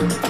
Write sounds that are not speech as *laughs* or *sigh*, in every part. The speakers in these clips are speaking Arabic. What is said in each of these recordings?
Thank you.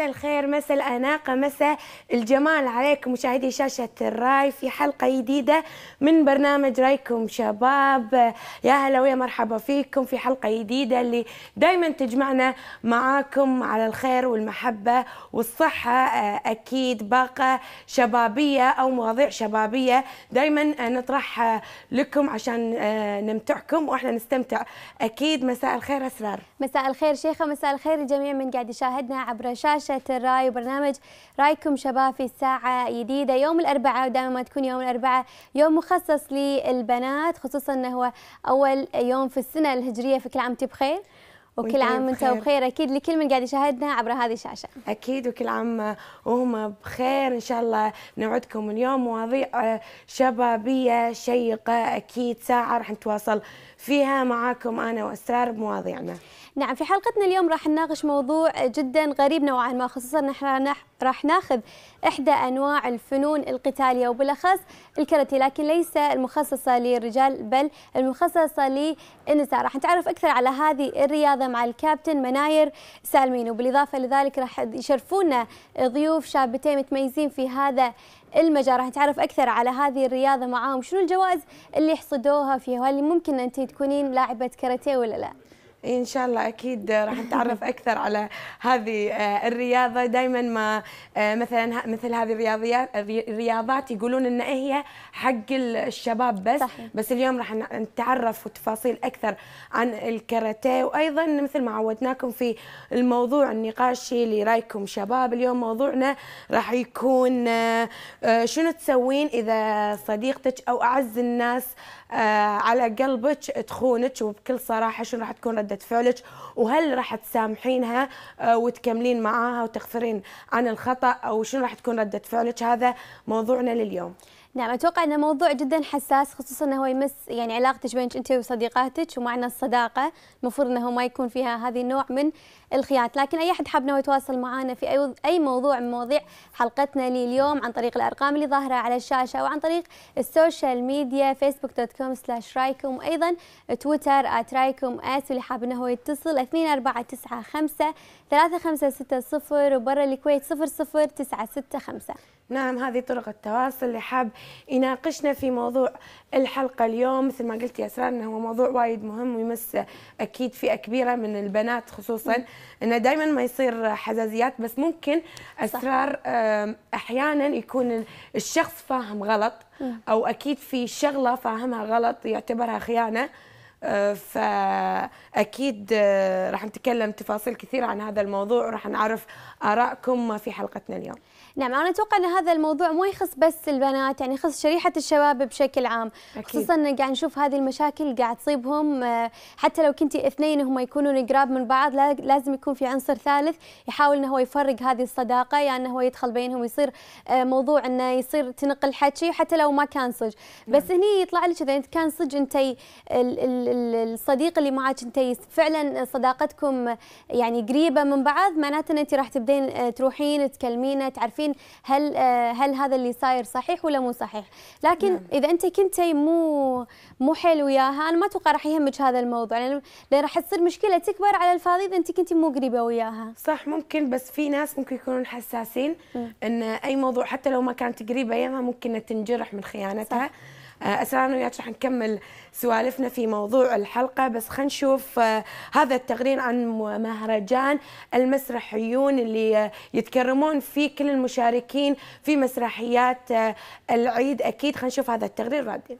مساء الخير مساء الأناقة مساء الجمال عليكم مشاهدي شاشة الراي في حلقة جديدة من برنامج رايكم شباب يا هلا ويا مرحبا فيكم في حلقة جديدة اللي دايما تجمعنا معاكم على الخير والمحبة والصحة آه، أكيد باقة شبابية أو مواضيع شبابية دايما نطرحها لكم عشان آه، نمتعكم وإحنا نستمتع أكيد مساء الخير أسرار مساء الخير شيخة مساء الخير الجميع من قاعد يشاهدنا عبر شاشة ورشة الرأي وبرنامج رأيكم شباب في ساعة جديدة يوم الأربعاء ودائما ما تكون يوم الأربعاء يوم مخصص للبنات خصوصا أنه هو أول يوم في السنة الهجرية فكل عام بخير وكل عام انت بخير اكيد لكل من قاعد يشاهدنا عبر هذه الشاشه اكيد وكل عام وهم بخير ان شاء الله نوعدكم اليوم مواضيع شبابيه شيقه اكيد ساعه راح نتواصل فيها معاكم انا واسرار بمواضيعنا نعم في حلقتنا اليوم راح نناقش موضوع جدا غريب نوعا ما خصوصا نحن راح ناخذ احدى انواع الفنون القتاليه وبالاخص الكاراتيه لكن ليس المخصصه للرجال بل المخصصه للنساء راح نتعرف اكثر على هذه الرياضه مع الكابتن مناير سالمين وبالاضافه لذلك راح يشرفونا ضيوف شابتين متميزين في هذا المجال راح نتعرف اكثر على هذه الرياضه معاهم شنو الجوائز اللي حصدوها فيها وهل ممكن انت تكونين لاعبه كاراتيه ولا لا؟ إيه، ان شاء الله اكيد راح نتعرف اكثر على هذه آه، الرياضه دائما ما آه، مثلا مثل هذه الرياضيات الرياضات يقولون ان إيه هي حق الشباب بس صحيح. بس اليوم راح نتعرف وتفاصيل اكثر عن الكاراتيه وايضا مثل ما عودناكم في الموضوع النقاشي اللي رايكم شباب اليوم موضوعنا راح يكون آه، شنو تسوين اذا صديقتك او اعز الناس آه، على قلبك تخونك وبكل صراحه شنو راح تكون رده فعلك وهل راح تسامحينها آه، وتكملين معاها وتغفرين عن الخطا او شنو راح تكون رده فعلك هذا موضوعنا لليوم نعم اتوقع انه موضوع جدا حساس خصوصا انه هو يمس يعني علاقتك بينك انت وصديقاتك ومعنى الصداقه المفروض انه ما يكون فيها هذه النوع من الخياط لكن اي احد حاب انه يتواصل معنا في اي موضوع من مواضيع حلقتنا لليوم عن طريق الارقام اللي ظاهره على الشاشه وعن طريق السوشيال ميديا فيسبوك دوت كوم سلاش رايكم وايضا تويتر @رايكم اس واللي حاب انه هو يتصل 2495 3560 وبرا الكويت 00965 نعم هذه طرق التواصل اللي حاب يناقشنا في موضوع الحلقه اليوم مثل ما قلت يا اسراء انه هو موضوع وايد مهم ويمس اكيد فئه كبيره من البنات خصوصا انه دائما ما يصير حزازيات بس ممكن اسرار احيانا يكون الشخص فاهم غلط او اكيد في شغله فاهمها غلط يعتبرها خيانه آه، فاكيد آه، راح نتكلم تفاصيل كثيره عن هذا الموضوع وراح نعرف ارائكم في حلقتنا اليوم نعم انا اتوقع ان هذا الموضوع مو يخص بس البنات يعني يخص شريحه الشباب بشكل عام أكيد. خصوصا ان قاعد نشوف هذه المشاكل قاعد تصيبهم آه، حتى لو كنتي اثنين هم يكونون قراب من بعض لازم يكون في عنصر ثالث يحاول انه هو يفرق هذه الصداقه يعني انه هو يدخل بينهم ويصير آه، موضوع انه يصير تنقل حكي حتى لو ما كان صج نعم. بس نعم. هني يطلع لك اذا انت كان صج انت الصديق اللي معك انت فعلا صداقتكم يعني قريبه من بعض معناته انت راح تبدين آه، تروحين تكلمينه تعرفين عارفين هل آه، هل هذا اللي صاير صحيح ولا مو صحيح لكن نعم. اذا انت كنتي مو مو حلو وياها انا ما اتوقع راح يهمك هذا الموضوع لان راح تصير مشكله تكبر على الفاضي اذا انت كنتي مو قريبه وياها صح ممكن بس في ناس ممكن يكونون حساسين م. ان اي موضوع حتى لو ما كانت قريبه ياها ممكن تنجرح من خيانتها صح. آه، اسرار وياك رح نكمل سوالفنا في موضوع الحلقه بس خلينا نشوف آه، هذا التقرير عن مهرجان المسرحيون اللي آه، يتكرمون فيه كل المشاركين في مسرحيات العيد اكيد خلينا نشوف هذا التقرير رادين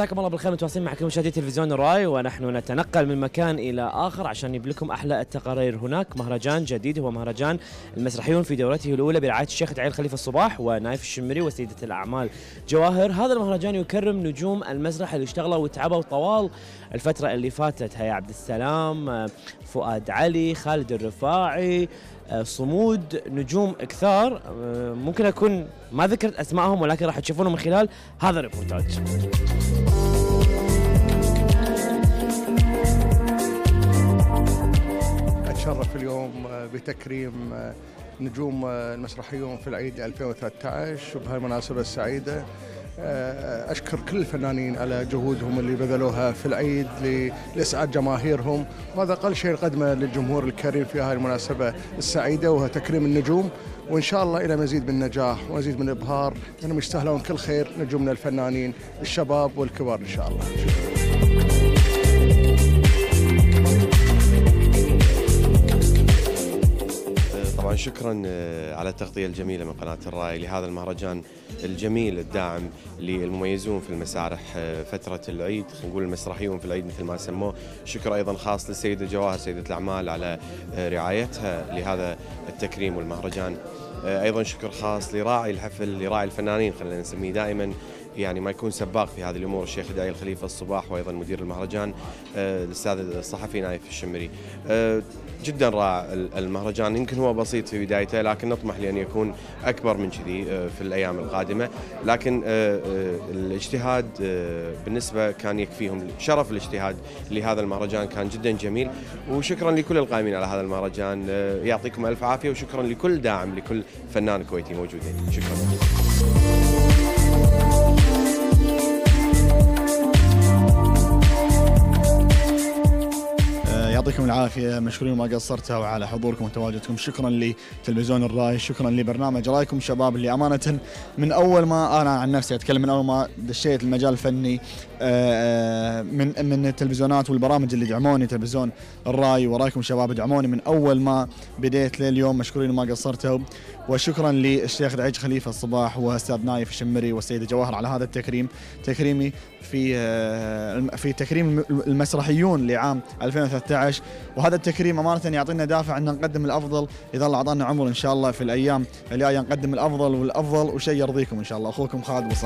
مساكم الله بالخير متواصلين معكم مشاهدي تلفزيون الراي ونحن نتنقل من مكان الى اخر عشان نجيب لكم احلى التقارير هناك مهرجان جديد هو مهرجان المسرحيون في دورته الاولى برعايه الشيخ دعيل خليفه الصباح ونايف الشمري وسيده الاعمال جواهر هذا المهرجان يكرم نجوم المسرح اللي اشتغلوا وتعبوا طوال الفتره اللي فاتت هيا عبد السلام آه، فؤاد علي خالد الرفاعي آه، صمود نجوم كثار آه، ممكن اكون ما ذكرت اسمائهم ولكن راح تشوفونهم من خلال هذا الريبورتاج. اتشرف اليوم آه، بتكريم نجوم المسرحيون في العيد 2013 وبهالمناسبه السعيده آه، أشكر كل الفنانين على جهودهم اللي بذلوها في العيد لإسعاد جماهيرهم وهذا أقل شيء نقدمه للجمهور الكريم في هذه المناسبة السعيدة وهو تكريم النجوم وإن شاء الله إلى مزيد من النجاح ومزيد من الإبهار لأنهم يستاهلون كل خير نجومنا الفنانين الشباب والكبار إن شاء الله طبعا شكرا آه، على التغطية الجميلة من قناة الرأي لهذا المهرجان الجميل الداعم للمميزون في المسارح آه، فترة العيد نقول المسرحيون في العيد مثل ما سموه شكر أيضا خاص للسيدة جواهر سيدة الأعمال على آه، رعايتها لهذا التكريم والمهرجان آه، أيضا شكر خاص لراعي الحفل لراعي الفنانين خلينا نسميه دائما يعني ما يكون سباق في هذه الامور الشيخ داعي الخليفه الصباح وايضا مدير المهرجان آه، الاستاذ الصحفي نايف الشمري آه، جدا رائع المهرجان يمكن هو بسيط في بدايته لكن نطمح لان يكون اكبر من كذي آه، في الايام القادمه لكن الاجتهاد بالنسبه كان يكفيهم شرف الاجتهاد لهذا المهرجان كان جدا جميل وشكرا لكل القائمين على هذا المهرجان يعطيكم الف عافيه وشكرا لكل داعم لكل فنان كويتي موجودين شكرا يعطيكم العافيه مشكورين ما قصرتوا وعلى حضوركم وتواجدكم شكرا لتلفزيون الراي شكرا لبرنامج رايكم شباب اللي امانه من اول ما انا عن نفسي اتكلم من اول ما دشيت المجال الفني آه، آه، من من التلفزيونات والبرامج اللي دعموني تلفزيون الراي ورايكم شباب دعموني من اول ما بديت لليوم مشكورين ما قصرتوا وشكرا للشيخ دعيج خليفة الصباح وأستاذ نايف الشمري والسيدة جواهر على هذا التكريم تكريمي في آه، في تكريم المسرحيون لعام 2013 وهذا التكريم أمانة يعطينا دافع أن نقدم الأفضل إذا الله أعطانا عمر إن شاء الله في الأيام الجاية نقدم الأفضل والأفضل وشيء يرضيكم إن شاء الله أخوكم خالد you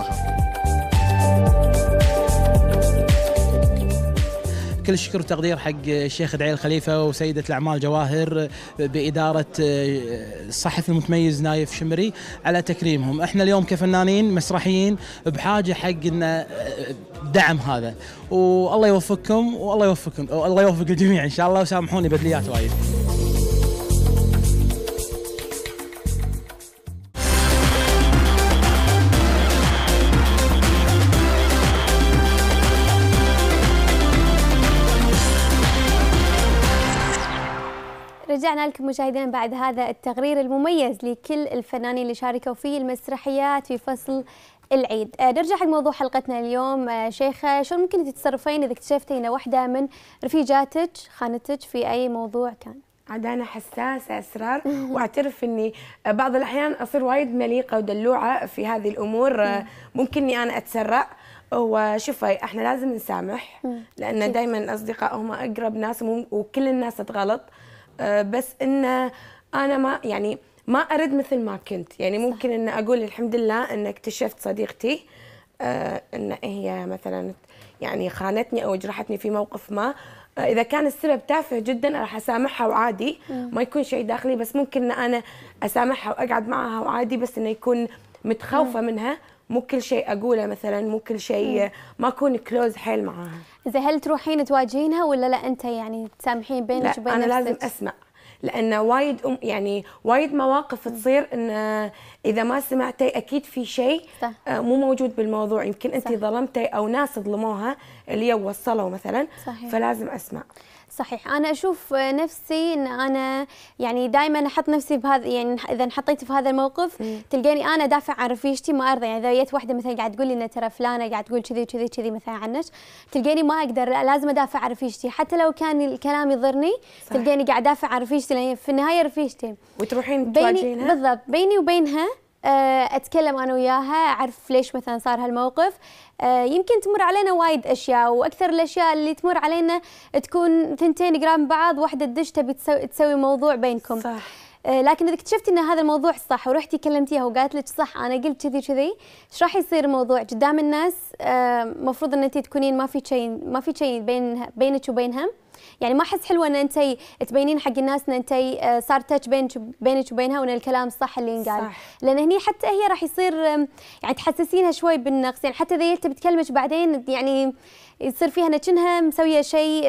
كل الشكر والتقدير حق الشيخ دعيل الخليفه وسيده الاعمال جواهر باداره آه، الصحفي المتميز نايف شمري على تكريمهم، احنا اليوم كفنانين مسرحيين بحاجه حق ان آه، دعم هذا والله يوفقكم والله يوفقكم والله يوفق الجميع ان شاء الله وسامحوني بدليات وايد. رجعنا لكم مشاهدينا بعد هذا التقرير المميز لكل الفنانين اللي شاركوا في المسرحيات في فصل العيد آه، نرجع حق موضوع حلقتنا اليوم آه، شيخة آه، شلون ممكن تتصرفين إذا اكتشفتي أن واحدة من رفيجاتك خانتك في أي موضوع كان عاد انا حساسه اسرار *laughs* واعترف اني بعض الاحيان اصير وايد مليقه ودلوعه في هذه الامور ممكن اني انا اتسرع وشوفي احنا لازم نسامح لان دائما الاصدقاء هم اقرب ناس وكل الناس تغلط آه، بس انه انا ما يعني ما ارد مثل ما كنت يعني ممكن ان اقول الحمد لله ان اكتشفت صديقتي آه، ان هي مثلا يعني خانتني او جرحتني في موقف ما آه، اذا كان السبب تافه جدا راح اسامحها وعادي ما يكون شيء داخلي بس ممكن ان انا اسامحها واقعد معها وعادي بس انه يكون متخوفه منها مو كل شيء اقوله مثلا مو كل شيء ما اكون كلوز حيل معاها اذا هل تروحين تواجهينها ولا لا انت يعني تسامحين بينك وبين انا لازم اسمع لان وايد أم يعني وايد مواقف تصير ان اذا ما سمعتي اكيد في شيء آه، مو موجود بالموضوع يمكن انت ظلمتي او ناس ظلموها اللي وصلوا مثلا صحيح. فلازم اسمع صحيح انا اشوف نفسي ان انا يعني دائما احط نفسي بهذا يعني اذا انحطيت في هذا الموقف م. تلقاني انا دافع عن رفيجتي ما ارضى يعني اذا جت واحده مثلا قاعد تقول لي ان ترى فلانه قاعد تقول كذي كذي كذي مثلا عنك تلقاني ما اقدر لا لازم ادافع عن رفيجتي حتى لو كان الكلام يضرني صح. تلقاني قاعد ادافع عن رفيجتي لان في النهايه رفيجتي وتروحين تواجهينها بالضبط بيني وبينها آه، اتكلم انا وياها اعرف ليش مثلا صار هالموقف آه، يمكن تمر علينا وايد اشياء واكثر الاشياء اللي تمر علينا تكون ثنتين قرام بعض واحده تدش تبي تسوي موضوع بينكم صح. آه، لكن اذا اكتشفتي ان هذا الموضوع صح ورحتي كلمتيها وقالت لك صح انا قلت كذي كذي ايش راح يصير الموضوع قدام الناس المفروض ان انت تكونين ما في شيء ما في شيء بين بينك وبينهم يعني ما احس حلوه ان انت تبينين حق الناس ان انت آه، صار تاتش بينك بينك وبينها وان الكلام صح اللي ينقال لان هني حتى هي راح يصير يعني تحسسينها شوي بالنقص يعني حتى اذا هي بتكلمك بعدين يعني يصير فيها نكنها مسويه شيء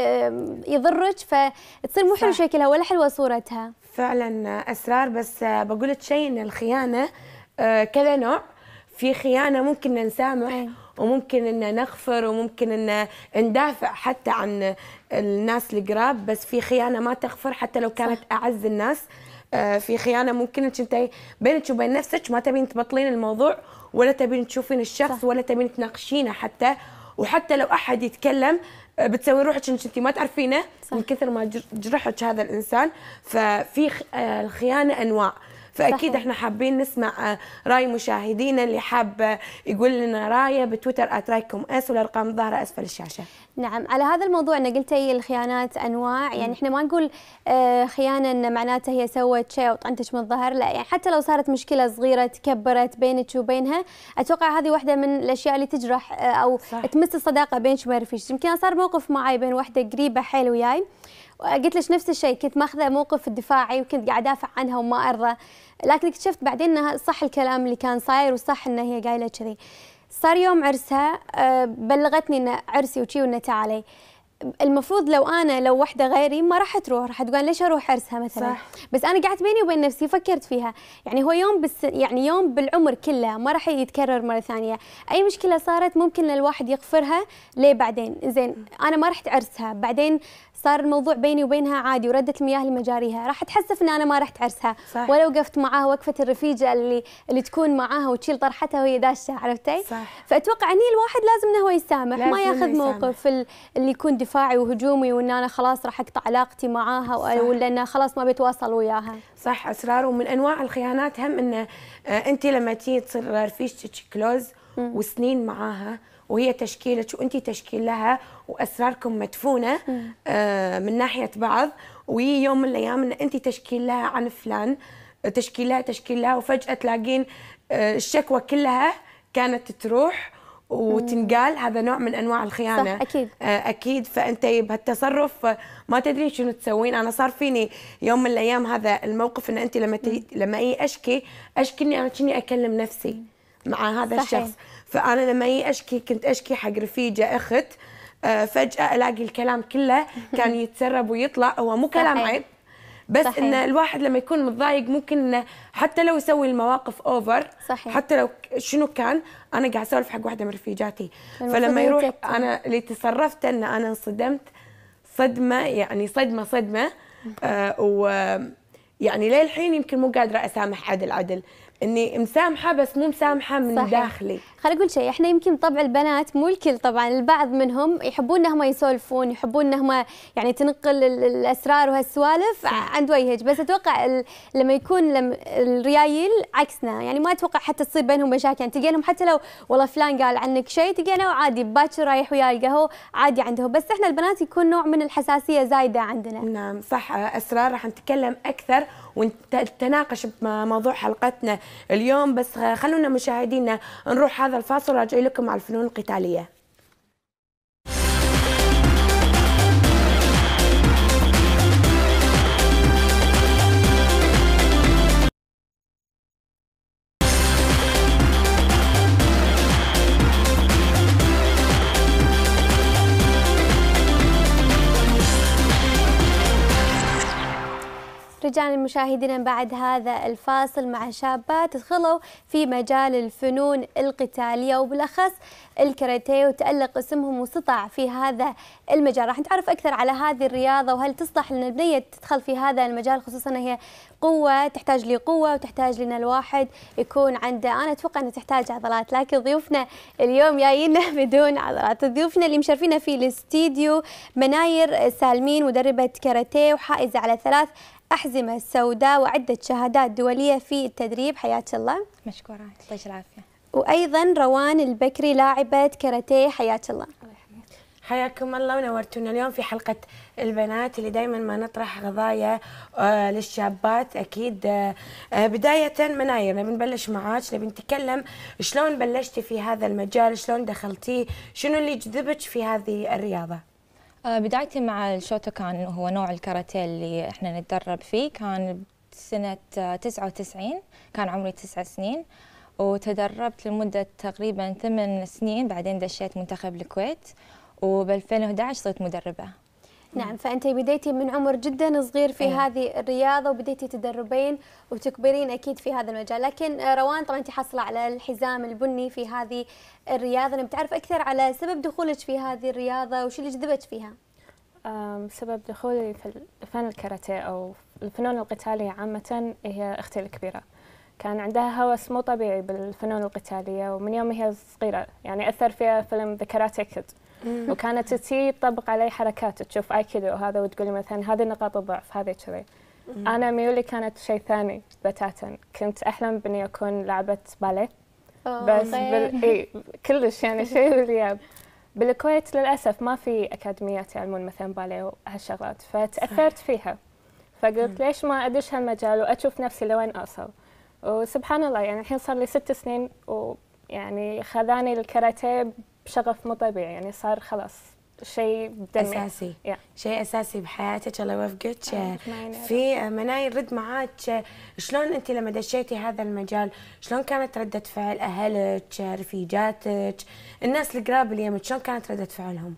يضرك فتصير مو حلو شكلها ولا حلوه صورتها فعلا اسرار بس آه، بقول لك شيء ان الخيانه آه، كذا نوع في خيانه ممكن نسامح وممكن ان نغفر وممكن ان ندافع حتى عن الناس القراب بس في خيانه ما تغفر حتى لو كانت صح. اعز الناس آه، في خيانه ممكن انت بينك وبين نفسك ما تبين تبطلين الموضوع ولا تبين تشوفين الشخص صح. ولا تبين تناقشينه حتى وحتى لو احد يتكلم آه، بتسوي روحك انك انت ما تعرفينه صح. من كثر ما جرحك هذا الانسان ففي آه، الخيانه انواع فاكيد صحيح. احنا حابين نسمع آه، راي مشاهدينا اللي حاب آه، يقول لنا رايه بتويتر اترايكم اس والارقام ظاهره اسفل الشاشه نعم على هذا الموضوع انا قلتي الخيانات انواع يعني احنا ما نقول آه، خيانه ان معناته هي سوت شيء وطعنتك من الظهر لا يعني حتى لو صارت مشكله صغيره تكبرت بينك وبينها اتوقع هذه واحده من الاشياء اللي تجرح او صح. تمس الصداقه بينك وبين رفيقك يمكن صار موقف معي بين واحده قريبه حيل وياي وقلت لك نفس الشيء كنت ماخذه موقف الدفاعي وكنت قاعده ادافع عنها وما ارى لكن اكتشفت بعدين انها صح الكلام اللي كان صاير وصح ان هي قايله كذي صار يوم عرسها آه، بلغتني ان عرسي وشي وانه تعالي المفروض لو انا لو وحده غيري ما راح تروح راح تقول ليش اروح عرسها مثلا صح. بس انا قعدت بيني وبين نفسي فكرت فيها يعني هو يوم بس يعني يوم بالعمر كله ما راح يتكرر مره ثانيه اي مشكله صارت ممكن الواحد يغفرها ليه بعدين زين انا ما رحت عرسها بعدين صار الموضوع بيني وبينها عادي وردت المياه لمجاريها راح تحسف ان انا ما رحت عرسها صح. ولا وقفت معاها وقفه الرفيجه اللي اللي تكون معاها وتشيل طرحتها وهي داشه عرفتي صح. فاتوقع هني الواحد لازم انه هو يسامح ما ياخذ موقف اللي يكون دفاعي وهجومي وان انا خلاص راح اقطع علاقتي معاها ولا انه خلاص ما بتواصل وياها صح اسرار ومن انواع الخيانات هم انه آه، انت لما تيجي تصير رفيجتك كلوز وسنين معاها وهي تشكيلك وانت تشكيل لها واسراركم مدفونه آه، من ناحيه بعض ويجي يوم من الايام ان انت تشكيل لها عن فلان تشكيل لها تشكيل لها وفجاه تلاقين آه، الشكوى كلها كانت تروح وتنقال هذا نوع من انواع الخيانه صح اكيد آه، اكيد فانت بهالتصرف ما تدرين شنو تسوين انا صار فيني يوم من الايام هذا الموقف ان انت لما لما اي اشكي اشكي اني انا كني اكلم نفسي مع هذا صحيح. الشخص فانا لما اجي اشكي كنت اشكي حق رفيجه اخت آه، فجاه الاقي الكلام كله كان *laughs* يتسرب ويطلع هو مو كلام صحيح. عيب بس صحيح. ان الواحد لما يكون متضايق ممكن انه حتى لو يسوي المواقف اوفر صحيح. حتى لو شنو كان انا قاعد اسولف حق واحده من رفيجاتي فلما يروح انا اللي تصرفت ان انا انصدمت صدمه يعني صدمه صدمه آه و يعني للحين يمكن مو قادره اسامح عدل عدل اني مسامحه بس مو مسامحه من صحيح. داخلي خليني اقول شيء احنا يمكن طبع البنات مو الكل طبعا البعض منهم يحبون انهم يسولفون يحبون انهم يعني تنقل الاسرار وهالسوالف عند وجهك بس اتوقع لما يكون لم الريايل عكسنا يعني ما اتوقع حتى تصير بينهم مشاكل يعني تلقينهم حتى لو والله فلان قال عنك شيء تلقينه عادي باكر رايح وياه القهوه عادي عنده بس احنا البنات يكون نوع من الحساسيه زايده عندنا نعم صح اسرار راح نتكلم اكثر ونتناقش بموضوع حلقتنا اليوم بس خلونا مشاهدينا نروح هذا الفاصل راجع لكم على الفنون القتاليه رجعنا لمشاهدينا بعد هذا الفاصل مع شابات دخلوا في مجال الفنون القتالية وبالأخص الكاراتيه وتألق اسمهم وسطع في هذا المجال راح نتعرف أكثر على هذه الرياضة وهل تصلح لنا البنية تدخل في هذا المجال خصوصا هي قوة تحتاج لقوة وتحتاج لنا الواحد يكون عنده أنا أتوقع أنه تحتاج عضلات لكن ضيوفنا اليوم جايين *laughs* بدون عضلات ضيوفنا اللي مشرفينا في الاستديو مناير سالمين مدربة كاراتيه وحائزة على ثلاث أحزمة سوداء وعدة شهادات دولية في التدريب حياك الله مشكورة يعطيك العافية وأيضا روان البكري لاعبة كاراتيه حياك الله حياكم الله ونورتونا اليوم في حلقة البنات اللي دائما ما نطرح قضايا آه، للشابات أكيد آه، آه، بداية مناير نبي نبلش معاك نبي نتكلم شلون بلشتي في هذا المجال شلون دخلتي شنو اللي جذبك في هذه الرياضة آه، بدايتي مع الشوتوكان هو نوع الكاراتيه اللي احنا نتدرب فيه كان سنة آه، وتسعين كان عمري تسع سنين وتدربت لمدة تقريبا ثمان سنين بعدين دشيت منتخب الكويت وب 2011 صرت مدربة نعم فأنت بديتي من عمر جدا صغير في أيه. هذه الرياضة وبديتي تدربين وتكبرين أكيد في هذا المجال لكن روان طبعا أنت حاصله على الحزام البني في هذه الرياضة نبي تعرف أكثر على سبب دخولك في هذه الرياضة وش اللي جذبك فيها سبب دخولي في فن الكاراتيه أو الفنون القتالية عامة هي أختي الكبيرة كان عندها هوس مو طبيعي بالفنون القتالية ومن يوم هي صغيرة يعني أثر فيها فيلم ذا كاراتيه كيد وكانت تي تطبق علي حركات تشوف ايكيدو هذا وتقولي مثلا هذه نقاط الضعف هذه كذي انا ميولي كانت شيء ثاني بتاتا كنت احلم باني اكون لعبه باليه بس بال... إيه كلش يعني *laughs* شيء بالياب بالكويت للاسف ما في اكاديميات يعلمون مثلا باليه وهالشغلات فتاثرت فيها فقلت ليش ما ادش هالمجال واشوف نفسي لوين اوصل وسبحان الله يعني الحين صار لي ست سنين ويعني خذاني الكاراتيه بشغف مو طبيعي يعني صار خلاص شيء بدمي اساسي yeah. شيء اساسي بحياتك الله يوفقك آه، في مناير رد معاك شلون انت لما دشيتي هذا المجال شلون كانت رده فعل اهلك رفيجاتك الناس القراب اللي يمك شلون كانت رده فعلهم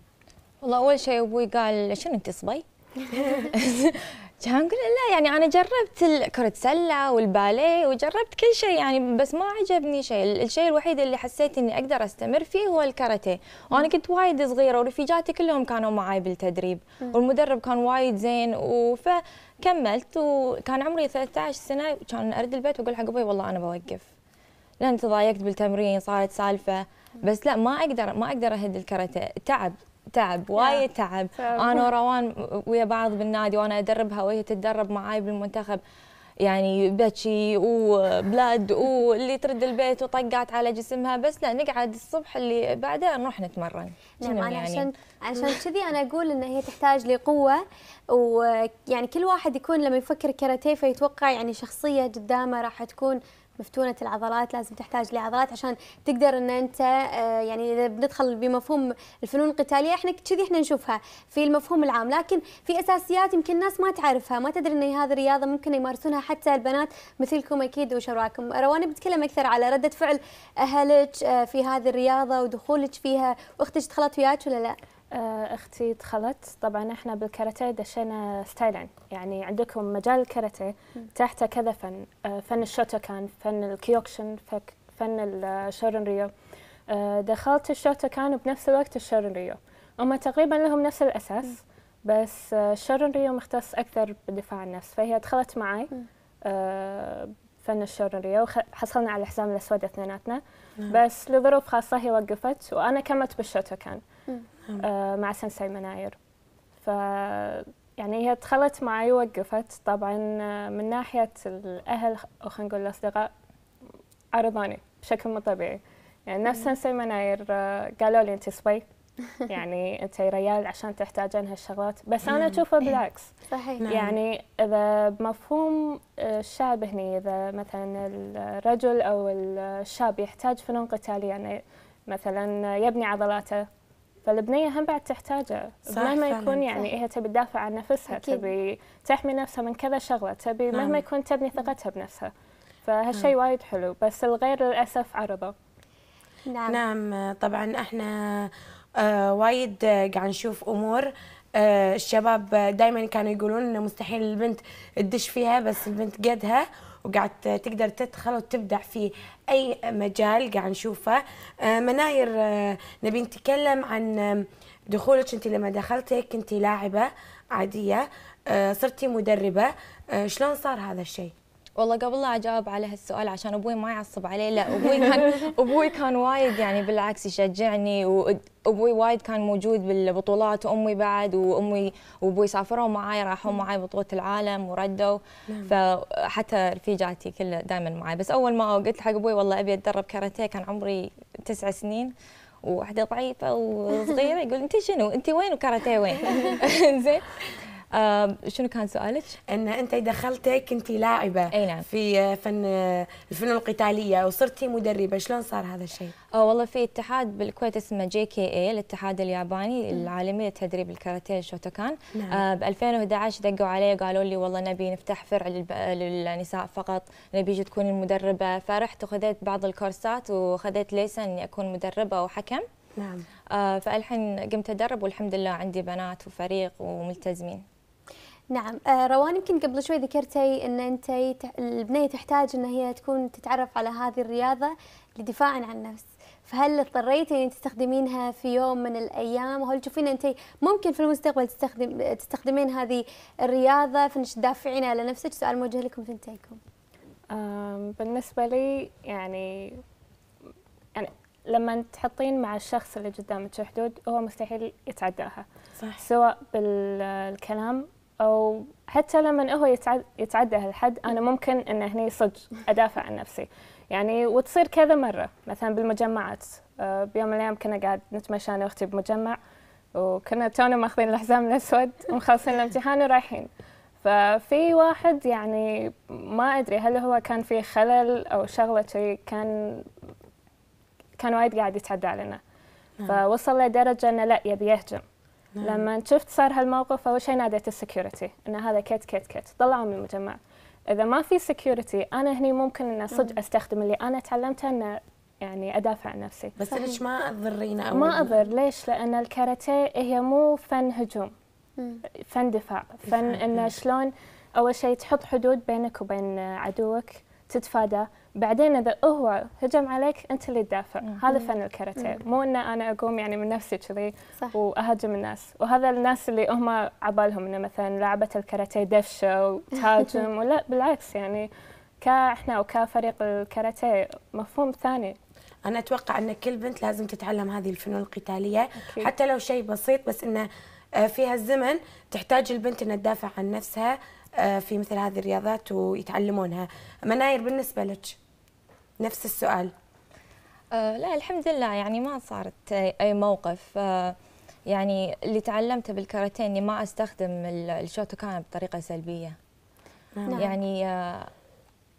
والله اول شيء ابوي قال شنو انت صبي *laughs* كان اقول لا يعني انا جربت كره السله والباليه وجربت كل شيء يعني بس ما عجبني شيء الشيء الوحيد اللي حسيت اني اقدر استمر فيه هو الكاراتيه وانا كنت وايد صغيره ورفيجاتي كلهم كانوا معي بالتدريب والمدرب كان وايد زين فكملت وكان عمري 13 سنه كان ارد البيت واقول حق ابوي والله انا بوقف لان تضايقت بالتمرين صارت سالفه بس لا ما اقدر ما اقدر اهد الكاراتيه تعب تعب وايد تعب انا وروان ويا بعض بالنادي وانا ادربها وهي تتدرب معاي بالمنتخب يعني بكي وبلاد واللي ترد البيت وطقات على جسمها بس لا نقعد الصبح اللي بعده نروح نتمرن نعم أنا يعني عشان عشان كذي انا اقول ان هي تحتاج لقوه ويعني كل واحد يكون لما يفكر كاراتيه فيتوقع يعني شخصيه قدامه راح تكون مفتونه العضلات لازم تحتاج لعضلات عشان تقدر ان انت آه، يعني اذا بندخل بمفهوم الفنون القتاليه احنا كذي احنا نشوفها في المفهوم العام لكن في اساسيات يمكن الناس ما تعرفها ما تدري ان هذه الرياضه ممكن يمارسونها حتى البنات مثلكم اكيد وشراكم روان بتكلم اكثر على رده فعل اهلك آه، في هذه الرياضه ودخولك فيها واختك دخلت وياك ولا لا؟ آه، اختي دخلت طبعا احنا بالكاراتيه دشينا ستايلين يعني عندكم مجال الكاراتيه تحته كذا فن آه، فن الشوتوكان فن الكيوكشن فن الشورن آه، ريو دخلت الشوتوكان وبنفس الوقت الشورن ريو هم تقريبا لهم نفس الاساس بس الشورن ريو مختص اكثر بالدفاع عن النفس فهي دخلت معي فن الشورن ريو حصلنا على الحزام الاسود اثنيناتنا نعم. بس لظروف خاصه هي وقفت وانا كملت بالشوتوكان نعم. آه، مع سنسي مناير ف يعني هي دخلت معي وقفت طبعا آه، من ناحية الأهل أو خلينا نقول الأصدقاء عرضوني بشكل مو طبيعي يعني نفس سنسي مناير آه، قالوا لي أنت صبي *laughs* يعني انت ريال عشان تحتاجين هالشغلات بس انا نعم. اشوفه بالعكس *laughs* صحيح نعم. يعني اذا بمفهوم الشعب هني اذا مثلا الرجل او الشاب يحتاج فنون قتاليه يعني مثلا يبني عضلاته فالبنيه هم بعد تحتاجه مهما يكون يعني هي إيه، تبي تدافع عن نفسها أكيد. تبي تحمي نفسها من كذا شغله تبي نعم. مهما يكون تبني نعم. ثقتها بنفسها فهالشيء نعم. وايد حلو بس الغير للاسف عرضه نعم نعم طبعا احنا آه وايد آه، قاعد نشوف امور آه الشباب دائما كانوا يقولون انه مستحيل البنت تدش فيها بس البنت قدها وقاعد تقدر تدخل وتبدع في اي مجال قاعد نشوفه آه، مناير آه، نبي نتكلم عن دخولك انت لما دخلتي كنتي لاعبه عاديه آه، صرتي مدربه شلون صار هذا الشيء والله قبل لا اجاوب على هالسؤال عشان ابوي ما يعصب عليه لا ابوي كان *laughs* ابوي كان وايد يعني بالعكس يشجعني وابوي وايد كان موجود بالبطولات وامي بعد وامي وابوي سافروا معي راحوا معي بطوله العالم وردوا نعم. فحتى رفيجاتي كلها دائما معي بس اول ما قلت حق ابوي والله ابي اتدرب كاراتيه كان عمري تسع سنين وحده ضعيفه وصغيره يقول انت شنو انت وين وكاراتيه وين *laughs* زين شنو كان سؤالك؟ ان انت دخلتي كنتي لاعبه اي نعم. في فن الفنون القتاليه وصرتي مدربه، شلون صار هذا الشيء؟ آه والله في اتحاد بالكويت اسمه جي كي اي الاتحاد الياباني العالمي لتدريب الكاراتيه الشوتوكان نعم. آه ب 2011 دقوا علي قالوا لي والله نبي نفتح فرع للنساء فقط، نبي تكوني مدربه، فرحت وخذيت بعض الكورسات وخذيت ليسن اني اكون مدربه وحكم. نعم آه فالحين قمت ادرب والحمد لله عندي بنات وفريق وملتزمين نعم آه روان يمكن قبل شوي ذكرتي ان انت البنيه تحتاج ان هي تكون تتعرف على هذه الرياضه لدفاعا عن النفس فهل اضطريتي ان تستخدمينها في يوم من الايام وهل تشوفين انت ممكن في المستقبل تستخدم تستخدمين هذه الرياضه في انك تدافعين على نفسك سؤال موجه لكم ثنتينكم بالنسبه لي يعني يعني لما تحطين مع الشخص اللي قدامك حدود هو مستحيل يتعداها صح. سواء بالكلام او حتى لما هو يتعد يتعدى هالحد انا ممكن ان هني صدق ادافع عن نفسي يعني وتصير كذا مره مثلا بالمجمعات آه، بيوم من الايام كنا قاعد نتمشى انا واختي بمجمع وكنا تونا ماخذين الحزام الاسود ومخلصين *laughs* الامتحان ورايحين ففي واحد يعني ما ادري هل هو كان في خلل او شغله شيء كان كان وايد قاعد يتعدى علينا نعم. فوصل لدرجه انه لا يبي يهجم نعم. لما شفت صار هالموقف اول شيء ناديت السكيورتي ان هذا كيت كيت كيت طلعوا من المجمع اذا ما في سكيورتي انا هني ممكن ان نعم. صدق استخدم اللي انا تعلمته ان يعني ادافع عن نفسي بس ليش ما اضرينا ما اضر ليش لان الكاراتيه هي مو فن هجوم فن دفاع فن انه نعم. شلون اول شيء تحط حدود بينك وبين عدوك تتفادى بعدين اذا هو هجم عليك انت اللي تدافع هذا فن الكاراتيه مو ان انا اقوم يعني من نفسي كذي واهاجم الناس وهذا الناس اللي هم عبالهم انه مثلا لعبه الكاراتيه دفشه وتهاجم *laughs* ولا بالعكس يعني كاحنا وكفريق الكاراتيه مفهوم ثاني انا اتوقع ان كل بنت لازم تتعلم هذه الفنون القتاليه أكيد. حتى لو شيء بسيط بس انه آه، في هالزمن تحتاج البنت انها تدافع عن نفسها آه، في مثل هذه الرياضات ويتعلمونها مناير بالنسبه لك نفس السؤال آه لا الحمد لله يعني ما صارت اي موقف آه يعني اللي تعلمته بالكاراتيه اني ما استخدم الشوتوكان بطريقه سلبيه نعم. يعني آه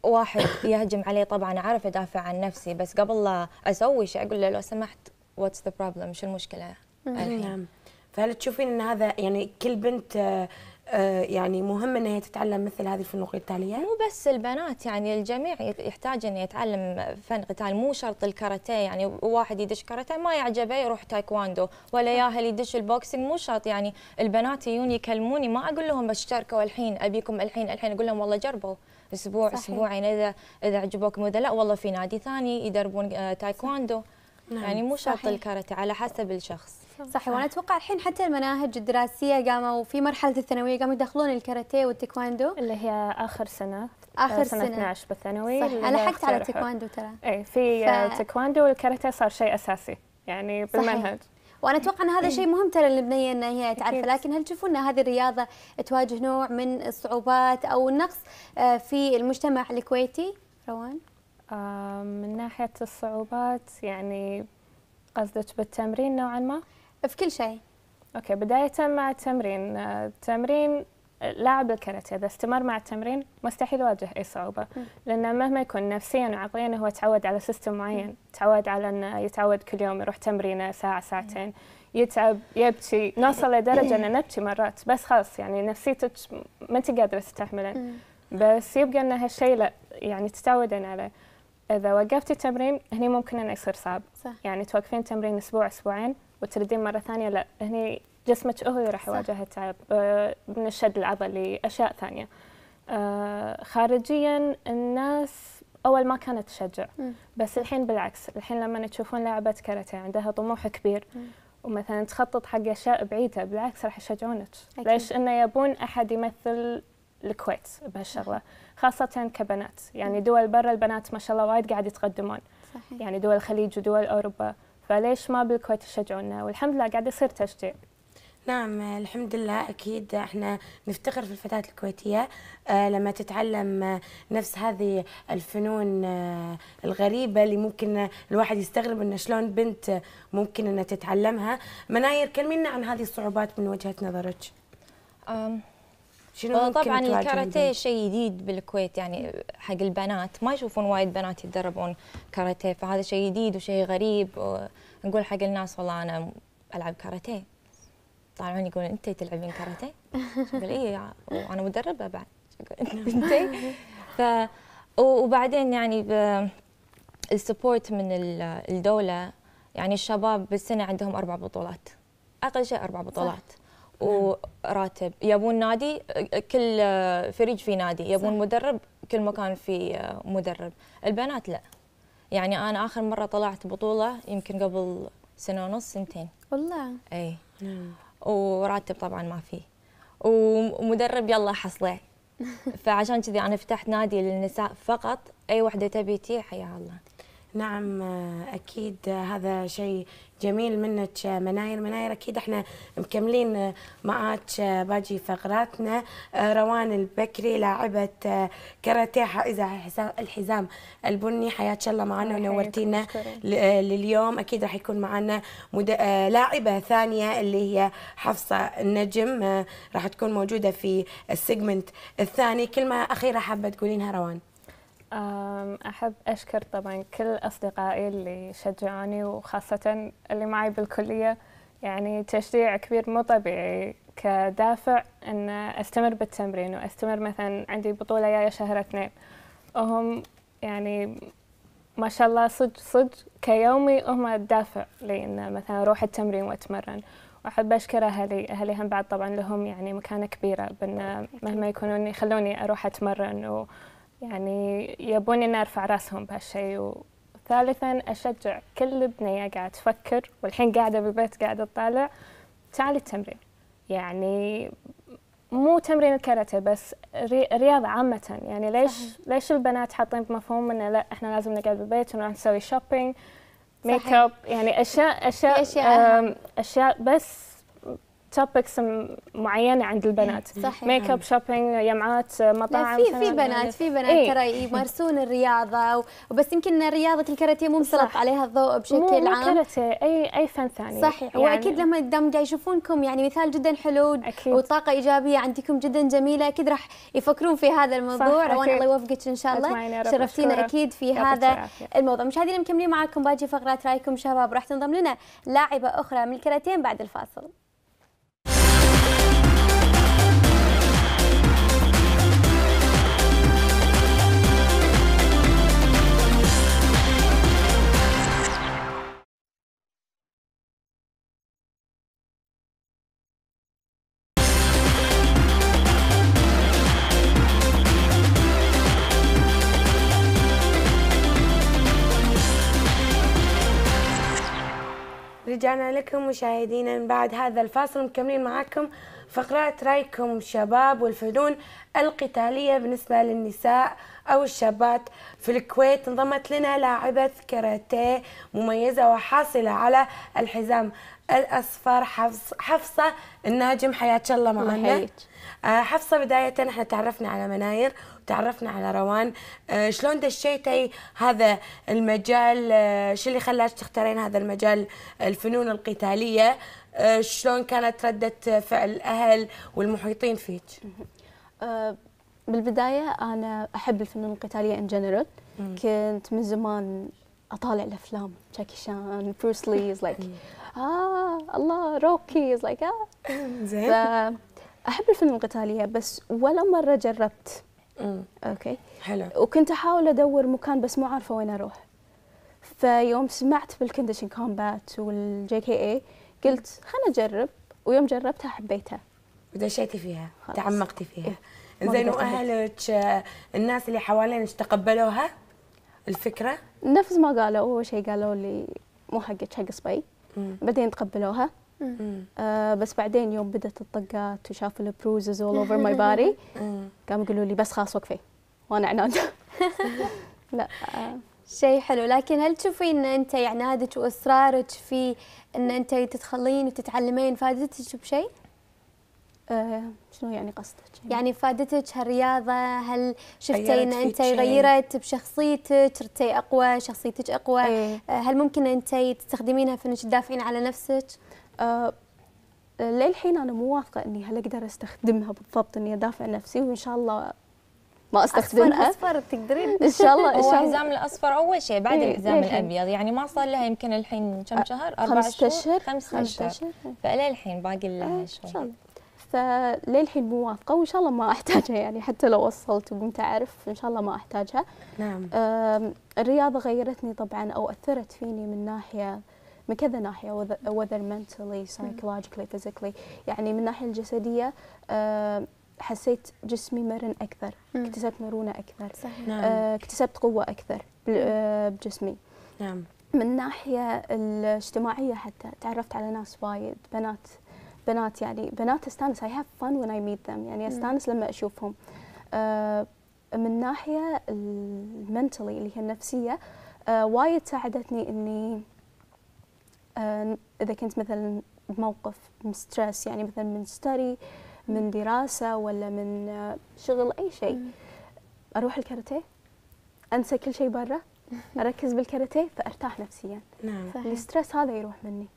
واحد يهجم علي طبعا اعرف ادافع عن نفسي بس قبل لا اسوي شيء اقول له لو سمحت واتس ذا بروبلم شو المشكله الحين نعم فهل تشوفين ان هذا يعني كل بنت آه، آه، يعني مهم انها تتعلم مثل هذه الفنون القتاليه مو بس البنات يعني الجميع يحتاج انه يتعلم فن قتال مو شرط الكاراتيه يعني واحد يدش كاراتيه ما يعجبه يروح تايكواندو ولا ياهل يدش البوكسينج مو شرط يعني البنات يجون يكلموني ما اقول لهم اشتركوا الحين ابيكم الحين الحين اقول لهم والله جربوا اسبوع صحيح. اسبوعين اذا اذا عجبوكم واذا لا والله في نادي ثاني يدربون آه، تايكواندو نعم. يعني مو شرط الكاراتيه على حسب الشخص صحيح وانا اتوقع الحين حتى المناهج الدراسيه قاموا في مرحله الثانويه قاموا يدخلون الكاراتيه والتايكواندو اللي هي اخر سنه اخر سنه, سنة 12 بالثانوي صح انا لحقت على التايكواندو ترى اي في ف... التايكواندو والكاراتيه صار شيء اساسي يعني بالمنهج صحيح. وانا اتوقع ان هذا إيه. شيء مهم ترى للبنيه ان هي تعرفه لكن هل تشوفون ان هذه الرياضه تواجه نوع من الصعوبات او النقص آه، في المجتمع الكويتي روان آه، من ناحيه الصعوبات يعني قصدك بالتمرين نوعا ما في كل شيء اوكي بدايه مع التمرين التمرين آه، لاعب الكاراتيه اذا استمر مع التمرين مستحيل يواجه اي صعوبه لانه مهما يكون نفسيا وعقليا هو تعود على سيستم معين تعود على انه يتعود كل يوم يروح تمرينه ساعه ساعتين يتعب يبكي نوصل لدرجه ان نبكي مرات بس خلاص يعني نفسيتك ما انت قادره تستحملين بس يبقى ان هالشيء لا يعني تتعودين عليه إذا وقفتي التمرين هني ممكن إنه يصير صعب صح. يعني توقفين تمرين أسبوع أسبوعين وتردين مرة ثانية لا هني جسمك هو راح يواجه التعب آه، من الشد العضلي أشياء ثانية آه، خارجيا الناس أول ما كانت تشجع بس الحين بالعكس الحين لما تشوفون لعبه كاراتيه عندها طموح كبير ومثلا تخطط حق اشياء بعيده بالعكس راح يشجعونك ليش انه يبون احد يمثل الكويت بهالشغله خاصه كبنات يعني دول برا البنات ما شاء الله وايد قاعد يتقدمون صحيح. يعني دول الخليج ودول اوروبا فليش ما بالكويت يشجعونا والحمد لله قاعد يصير تشجيع نعم الحمد لله أكيد احنا نفتخر في الفتاة الكويتية آه، لما تتعلم نفس هذه الفنون آه، الغريبة اللي ممكن الواحد يستغرب انه شلون بنت ممكن انها تتعلمها مناير كلمينا عن هذه الصعوبات من وجهة نظرك شنو آه، طبعا الكاراتيه شيء جديد بالكويت يعني حق البنات ما يشوفون وايد بنات يتدربون كاراتيه فهذا شيء جديد وشيء غريب نقول حق الناس والله انا العب كاراتيه طالعون يقولون انت تلعبين كاراتيه؟ اقول اي وانا مدربه بعد *laughs* انت ف وبعدين يعني السبورت من الدوله يعني الشباب بالسنه عندهم اربع بطولات اقل شيء اربع بطولات وراتب يبون نادي كل فريق في نادي يبون صح. مدرب كل مكان في مدرب البنات لا يعني انا اخر مره طلعت بطوله يمكن قبل سنه ونص سنتين والله اي وراتب طبعا ما في ومدرب يلا حصله *laughs* فعشان كذي انا فتحت نادي للنساء فقط اي وحده تبي تي حياها الله نعم اكيد هذا شيء جميل منك مناير مناير اكيد احنا مكملين معك باقي فقراتنا روان البكري لاعبه كاراتيه حائزه الحزام البني حياك الله معنا ونورتينا لليوم اكيد راح يكون معنا مد... لاعبه ثانيه اللي هي حفصه النجم راح تكون موجوده في السيجمنت الثاني كلمه اخيره حابه تقولينها روان أحب أشكر طبعا كل أصدقائي اللي شجعوني وخاصة اللي معي بالكلية يعني تشجيع كبير مو طبيعي كدافع أن أستمر بالتمرين وأستمر مثلا عندي بطولة جاية شهر اثنين وهم يعني ما شاء الله صدق صدق كيومي هم الدافع لي أن مثلا أروح التمرين وأتمرن وأحب أشكر أهلي أهلي هم بعد طبعا لهم يعني مكانة كبيرة بأن مهما يكونون يخلوني أروح أتمرن و يعني يبون إن أرفع راسهم بهالشيء وثالثا أشجع كل بنية قاعده تفكر والحين قاعدة بالبيت قاعدة تطالع تعالي التمرين يعني مو تمرين الكاراتيه بس رياضة عامة يعني ليش صحيح. ليش البنات حاطين بمفهوم انه لا احنا لازم نقعد بالبيت ونروح نسوي شوبينج ميك اب يعني اشياء اشياء, أشياء بس توبكس معينه عند البنات *laughs* صحيح ميك اب شوبينج جامعات مطاعم في في بنات في بنات ايه؟ ترى *laughs* يمارسون الرياضه وبس يمكن رياضه الكاراتيه مو مسلط عليها الضوء بشكل مو عام مو كاراتيه اي اي فن ثاني صحيح يعني واكيد لما قدام جاي يشوفونكم يعني مثال جدا حلو أكيد. وطاقه ايجابيه عندكم جدا جميله اكيد راح يفكرون في هذا الموضوع روان الله يوفقك ان شاء الله شرفتينا اكيد في هذا الموضوع مشاهدينا مكملين معاكم باقي فقرات رايكم شباب راح تنضم لنا لاعبه اخرى من الكاراتيه بعد الفاصل رجعنا لكم مشاهدينا من بعد هذا الفاصل مكملين معاكم فقرات رايكم الشباب والفنون القتالية بالنسبة للنساء أو الشابات في الكويت انضمت لنا لاعبة كاراتيه مميزة وحاصلة على الحزام الأصفر حفص حفصة الناجم حياك الله معنا آه، حفصه بدايه احنا تعرفنا على مناير وتعرفنا على روان آه، شلون دشيتي هذا المجال آه، شو اللي خلاك تختارين هذا المجال الفنون القتاليه شلون كانت رده فعل الاهل والمحيطين فيك بالبدايه انا احب الفنون القتاليه ان جنرال كنت من زمان اطالع الافلام تشاكي شان بروس لي لايك اه الله روكي از لايك اه *laughs* زين احب الفنون القتاليه بس ولا مره جربت مم. اوكي حلو وكنت احاول ادور مكان بس مو عارفه وين اروح فيوم سمعت بالكنديشن كومبات والجي كي اي قلت خلنا اجرب ويوم جربتها حبيتها دشيتي فيها خلص. تعمقتي فيها إيه. زين واهلك آه، الناس اللي حوالينك تقبلوها الفكره نفس ما قالوا اول شيء قالوا لي مو حقك حق صبي بعدين تقبلوها آه بس بعدين يوم بدت الطقات وشاف البروزز اول اوفر ماي بادي قاموا يقولوا لي بس خلاص وقفي وانا عناد *laughs* لا آه. شيء حلو لكن هل تشوفين ان انت عنادك يعني واصرارك في ان انت تتخلين وتتعلمين فادتك بشيء؟ آه شنو يعني قصدك؟ يعني, يعني فادتك هالرياضه هل شفتي ان انت غيرت بشخصيتك صرتي اقوى شخصيتك اقوى ايه. آه، هل ممكن انت تستخدمينها في انك تدافعين على نفسك؟ آه، للحين انا مو واثقه اني هل اقدر استخدمها بالضبط اني ادافع نفسي وان شاء الله ما استخدمها اصفر اصفر تقدرين *laughs* ان شاء الله ان شاء الله الحزام الاصفر اول شيء بعد إيه، الحزام الابيض يعني ما صار لها يمكن الحين كم آه، شهر اربع شهور اشهر خمس اشهر فللحين باقي لها آه، شوي ان شاء الله فللحين مو واثقه وان شاء الله ما احتاجها يعني حتى لو وصلت وقمت اعرف ان شاء الله ما احتاجها نعم الرياضه غيرتني طبعا او اثرت فيني من ناحيه من كذا ناحيه whether mentally psychologically physically يعني من الناحيه الجسديه آه، حسيت جسمي مرن اكثر اكتسبت مرونه اكثر صحيح. آه، نعم. اكتسبت قوه اكثر آه، بجسمي نعم من الناحيه الاجتماعيه حتى تعرفت على ناس وايد بنات بنات يعني بنات استانس اي هاف فن وين اي ميت them يعني استانس لما اشوفهم من ناحيه المنتلي اللي هي النفسيه وايد ساعدتني اني آه، اذا كنت مثلا بموقف ستريس يعني مثلا من ستري من دراسه ولا من آه، شغل اي شيء اروح الكاراتيه انسى كل شيء برا *laughs* اركز بالكاراتيه فارتاح نفسيا نعم الاسترس هذا يروح مني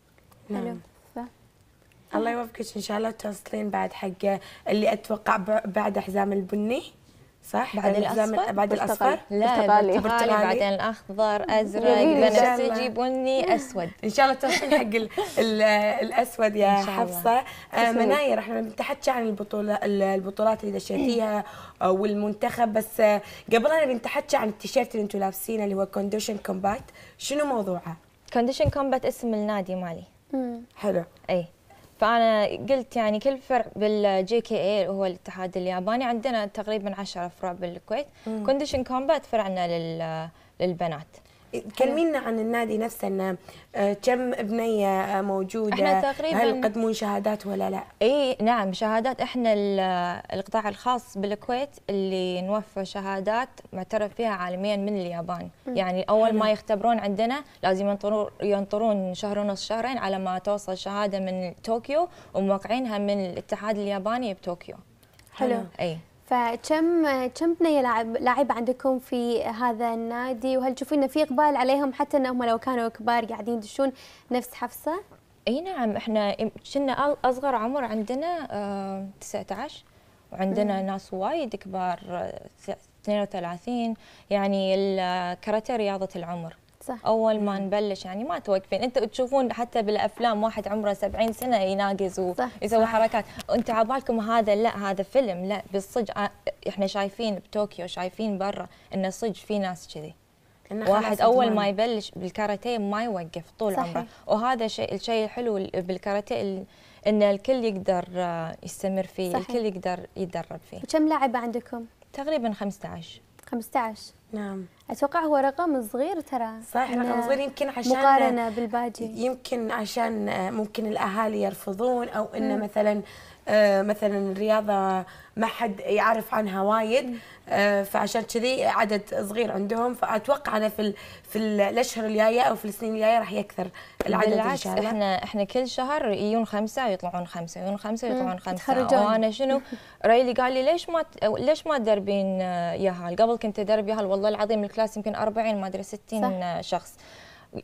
نعم ف... الله يوفقك ان شاء الله توصلين بعد حق اللي اتوقع بعد حزام البني صح بعد يعني الاصفر بعد الاصفر لا برتقالي بعدين الاخضر ازرق بنفسجي بني اسود *laughs* ان شاء الله توصل حق الـ الـ الاسود يا حفصه آه مناير احنا بنتحكي عن البطوله البطولات اللي دشيتيها آه، والمنتخب بس آه، قبل بنتحكي عن التيشيرت اللي انتم لابسينه اللي هو كونديشن كومبات شنو موضوعه؟ كونديشن كومبات اسم النادي مالي حلو اي فانا قلت يعني كل فرع بالجي كي اي هو الاتحاد الياباني عندنا تقريبا 10 فروع بالكويت كونديشن كومبات فرعنا لل للبنات كلمينا عن النادي نفسه انه آه، كم بنيه آه، موجوده احنا تقريبا هل يقدمون شهادات ولا لا اي نعم شهادات احنا آه، القطاع الخاص بالكويت اللي نوفر شهادات معترف فيها عالميا من اليابان م. يعني اول حلو. ما يختبرون عندنا لازم ينطرون ينطرون شهر ونص شهرين على ما توصل شهاده من طوكيو وموقعينها من الاتحاد الياباني بطوكيو حلو اي فكم كم بنيه لاعب لاعب عندكم في هذا النادي وهل تشوفين في اقبال عليهم حتى انهم لو كانوا كبار قاعدين يدشون نفس حفصه؟ اي نعم احنا كنا اصغر عمر عندنا 19 آه، وعندنا مم. ناس وايد كبار 32 آه، يعني الكاراتيه رياضه العمر صح. اول ما نبلش يعني ما توقفين انت تشوفون حتى بالافلام واحد عمره 70 سنه يناقز ويسوي حركات انت على بالكم هذا لا هذا فيلم لا بالصج آه، احنا شايفين بطوكيو شايفين برا انه صج في ناس كذي واحد اول ما يبلش بالكاراتيه ما يوقف طول صحيح. عمره وهذا شيء الشيء الحلو بالكاراتيه ان الكل يقدر آه، يستمر فيه صحيح. الكل يقدر يتدرب فيه وكم لاعبه عندكم تقريبا 15 15 نعم اتوقع هو رقم صغير ترى صح رقم صغير يمكن عشان مقارنه بالباقي يمكن عشان ممكن الاهالي يرفضون او انه مثلا آه، مثلا الرياضه ما حد يعرف عنها وايد آه، فعشان كذي عدد صغير عندهم فاتوقع انا في في الاشهر الجايه او في السنين الجايه راح يكثر العدد ان شاء الله احنا احنا كل شهر يجون خمسه ويطلعون خمسه يجون خمسه ويطلعون خمسه وانا شنو *laughs* ريلي قال لي ليش ما ليش ما تدربين آه، ياهال قبل كنت ادرب ياهال والله العظيم الكلاس يمكن 40 ما ادري 60 صح. شخص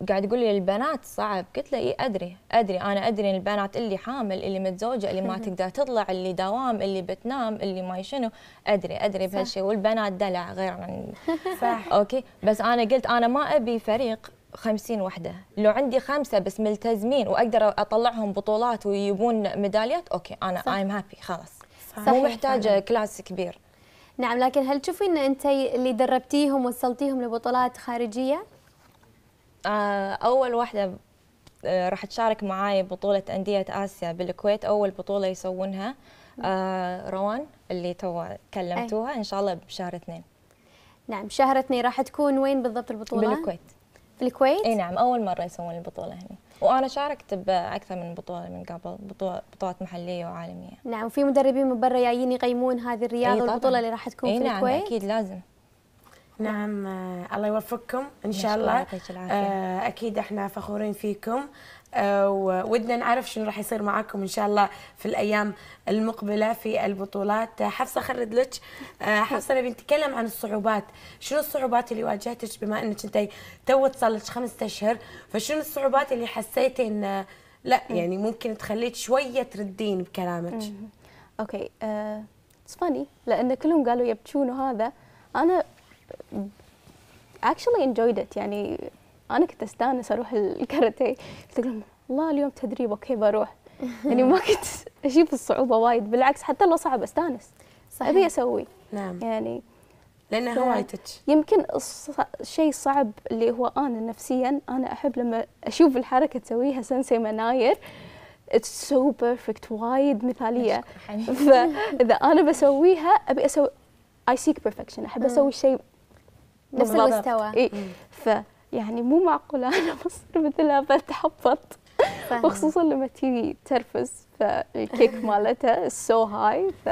قاعد يقول لي البنات صعب قلت له اي ادري ادري انا ادري ان البنات اللي حامل اللي متزوجه اللي ما تقدر تطلع اللي دوام اللي بتنام اللي ما شنو ادري ادري بهالشيء والبنات دلع غير عن *laughs* صح اوكي بس انا قلت انا ما ابي فريق خمسين وحدة لو عندي خمسة بس ملتزمين وأقدر أطلعهم بطولات ويبون ميداليات أوكي أنا أيم هابي خلاص مو محتاجة كلاس كبير نعم لكن هل تشوفين أنت اللي دربتيهم وصلتيهم لبطولات خارجية؟ آه، اول واحده آه، راح تشارك معاي بطوله انديه اسيا بالكويت اول بطوله يسوونها آه، روان اللي تو كلمتوها ان شاء الله بشهر اثنين نعم شهر اثنين راح تكون وين بالضبط البطوله بالكويت في الكويت اي نعم اول مره يسوون البطوله هنا وانا شاركت باكثر من بطوله من قبل بطولات محليه وعالميه نعم وفي مدربين من برا جايين يقيمون هذه الرياضه والبطوله اللي راح تكون في نعم، الكويت اي نعم اكيد لازم نعم آه، الله يوفقكم ان شاء الله آه، اكيد احنا فخورين فيكم آه، وودنا نعرف شنو راح يصير معاكم ان شاء الله في الايام المقبله في البطولات حفصه خرد لك حفصه نبي نتكلم عن الصعوبات شنو الصعوبات اللي واجهتك بما انك انت تو صار خمسة اشهر فشنو الصعوبات اللي حسيتي ان لا يعني ممكن تخليك شويه تردين بكلامك اوكي اتس فاني لان كلهم قالوا يبكون وهذا انا actually enjoyed it يعني انا كنت استانس اروح الكاراتيه قلت لهم والله اليوم تدريب اوكي بروح *laughs* يعني ما كنت اشوف الصعوبه وايد بالعكس حتى لو صعب استانس صحيح. ابي اسوي نعم يعني لانها هوايتك يمكن الشيء الصعب اللي هو انا نفسيا انا احب لما اشوف الحركه تسويها سنسي مناير اتس سو بيرفكت وايد مثاليه فاذا انا بسويها ابي اسوي اي سيك بيرفكشن احب اسوي الشيء نفس المستوى إيه يعني مو معقولة *laughs* أنا بصير مثلها فتحبط وخصوصا لما تيجي ترفس فالكيك *laughs* مالتها سو هاي ف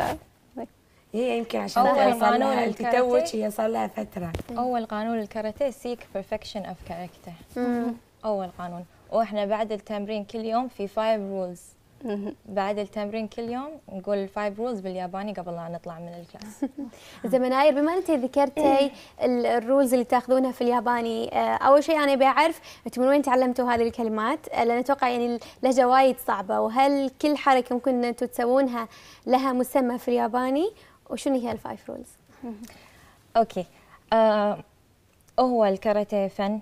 هي يمكن عشان اول قانون التتوج هي صار لها فتره اول قانون الكاراتيه سيك بيرفكشن اوف كاركتر اول قانون واحنا بعد التمرين كل يوم في فايف رولز بعد التمرين كل يوم نقول الفايف رولز بالياباني قبل لا نطلع من الكلاس *laughs* مناير بما انت ذكرتي الرولز اللي تاخذونها في الياباني آه، اول شيء انا بعرف انتم من وين تعلمتوا هذه الكلمات آه، لان اتوقع يعني اللهجه وايد صعبه وهل كل حركه ممكن انتم تسوونها لها مسمى في الياباني وشنو هي الفايف رولز اوكي آه هو الكاراتيه فن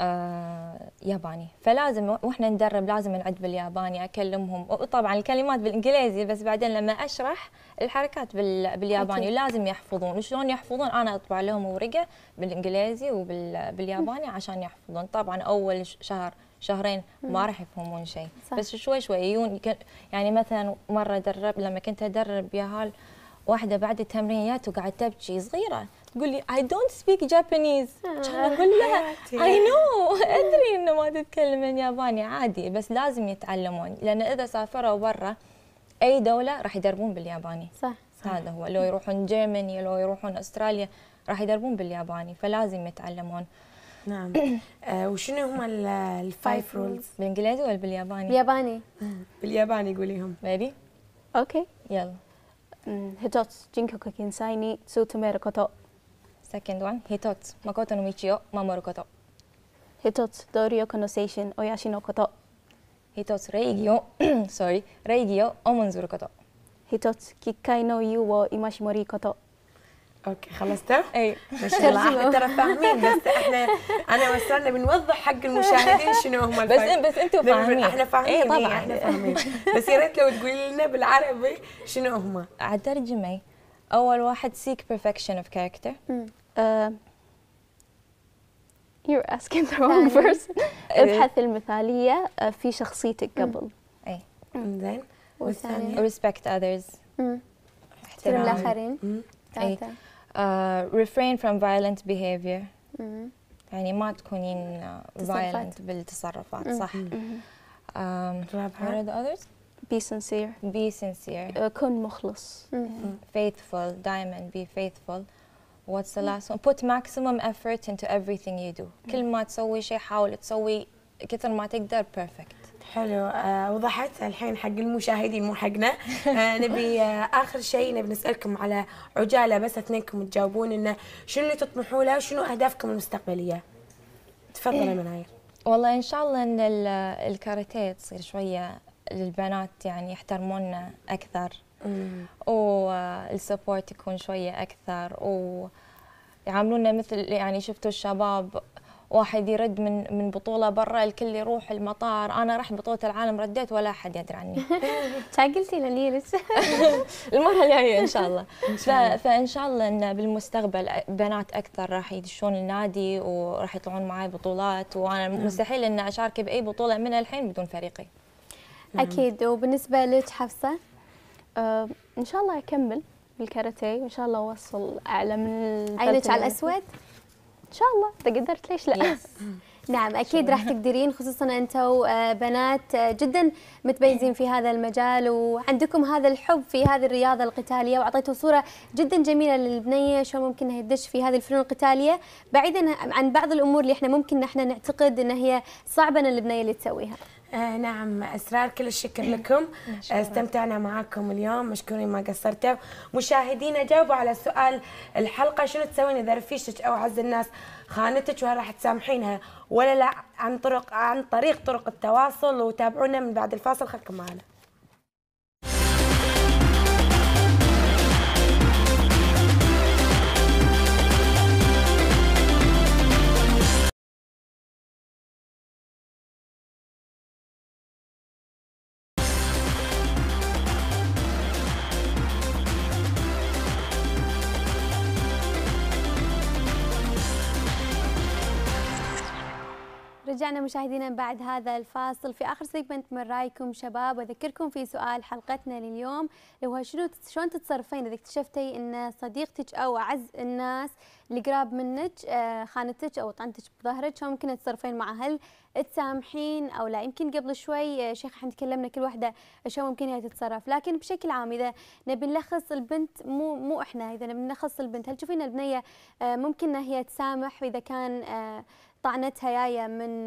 آه، ياباني فلازم واحنا ندرب لازم نعد بالياباني اكلمهم وطبعا الكلمات بالانجليزي بس بعدين لما اشرح الحركات بالياباني أكيد. لازم يحفظون وشلون يحفظون انا اطبع لهم ورقه بالانجليزي وبالياباني عشان يحفظون طبعا اول شهر شهرين ما راح يفهمون شيء بس شوي شوي يجون يعني مثلا مره درب لما كنت ادرب يا هال واحده بعد التمرين جات وقعدت تبكي صغيره تقول لي اي دونت سبيك جابانيز كان اقول لها اي نو ادري انه ما تتكلمين ياباني عادي بس لازم يتعلمون لان اذا سافروا برا اي دوله راح يدربون بالياباني صح, صح. هذا هو لو يروحون جيرماني لو يروحون استراليا راح يدربون بالياباني فلازم يتعلمون نعم *coughs* آه، وشنو هم الفايف رولز بالانجليزي ولا بالياباني بالياباني آه. بالياباني قوليهم ريدي اوكي يلا mm, هيتوتس جينكوكو كينساي سوتو تسوتوميرو Second one, hitotsu, makoto no michi o mamoru koto. Hitotsu, doryo no seishin, oyashi no koto. Hitotsu, reigi o, sorry, reigi o omunzuru koto. Hitotsu, kikkai no yu wo imashimori koto. اوكي خلصتها؟ اي الله ترى فاهمين بس احنا انا وسالنا بنوضح حق المشاهدين شنو هم بس بس انتم فاهمين احنا فاهمين ايه طبعا احنا فاهمين بس يا ريت لو تقولي لنا بالعربي شنو هم؟ اترجمي اول واحد seek perfection of character uh, you're asking the wrong person ابحث المثالية في شخصيتك قبل اي زين والثانية respect others احترام الآخرين اي refrain from violent behavior يعني ما تكونين violent بالتصرفات صح رابعة others be sincere be sincere كن مخلص faithful دائما be faithful What's the mm. last one? Put maximum effort into everything you do. Mm. كل ما تسوي شيء حاول تسوي كثر ما تقدر perfect. حلو آه وضحت الحين حق المشاهدين مو حقنا آه *laughs* نبي آه اخر شيء نبي نسالكم على عجاله بس اثنينكم تجاوبون انه شنو اللي تطمحوا له شنو اهدافكم المستقبليه؟ تفضلي إيه. مناير. والله ان شاء الله ان الكاراتيه تصير شويه للبنات يعني يحترموننا اكثر والسبورت يكون شويه اكثر ويعاملونا مثل يعني شفتوا الشباب واحد يرد من من بطوله برا الكل يروح المطار انا رحت بطوله العالم رديت ولا احد يدري عني *laughs* قلتي لنا *laughs* المره الجايه ان شاء *laughs* الله فان شاء الله ان بالمستقبل بنات اكثر راح يدشون النادي وراح يطلعون معي بطولات وانا مستحيل ان اشارك باي بطوله من الحين بدون فريقي اكيد وبالنسبه لك حفصه آه، ان شاء الله اكمل بالكاراتيه وان شاء الله اوصل اعلى من عينك على الاسود ان شاء الله اذا قدرت ليش لا *laughs* نعم اكيد راح تقدرين خصوصا انتم بنات آه، جدا متميزين في هذا المجال وعندكم هذا الحب في هذه الرياضه القتاليه واعطيتوا صوره جدا جميله للبنيه شلون ممكن انها تدش في هذه الفنون القتاليه بعيدا عن بعض الامور اللي احنا ممكن احنا نعتقد ان هي صعبه ان البنيه اللي تسويها. آه نعم اسرار كل الشكر إيه. لكم آه، استمتعنا معاكم اليوم مشكورين ما قصرتوا مشاهدينا جاوبوا على سؤال الحلقه شنو تسوين اذا رفيشتك او اعز الناس خانتك وهل راح تسامحينها ولا لا عن طرق عن طريق طرق التواصل وتابعونا من بعد الفاصل خلكم معنا ورجعنا مشاهدينا بعد هذا الفاصل في اخر سيجمنت من رايكم شباب واذكركم في سؤال حلقتنا لليوم اللي هو شنو شلون تتصرفين اذا اكتشفتي ان صديقتك او اعز الناس اللي قراب منك آه، خانتك او طعنتك بظهرك شلون ممكن تتصرفين مع هل تسامحين او لا يمكن قبل شوي آه، شيخ احنا تكلمنا كل واحده شلون ممكن هي تتصرف لكن بشكل عام اذا نبي نلخص البنت مو مو احنا اذا نبي نلخص البنت هل تشوفين البنيه آه، ممكن هي تسامح اذا كان طعنتها جايه من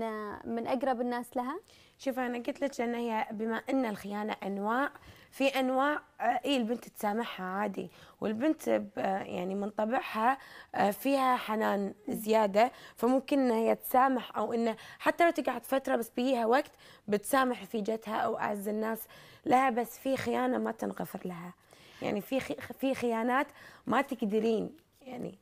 من اقرب الناس لها؟ شوف انا قلت لك ان هي بما ان الخيانه انواع في انواع آه، اي البنت تسامحها عادي والبنت يعني من طبعها آه، فيها حنان زياده فممكن ان هي تسامح او انه حتى لو تقعد فتره بس بيها وقت بتسامح في جتها او اعز الناس لها بس في خيانه ما تنغفر لها يعني في في خيانات ما تقدرين يعني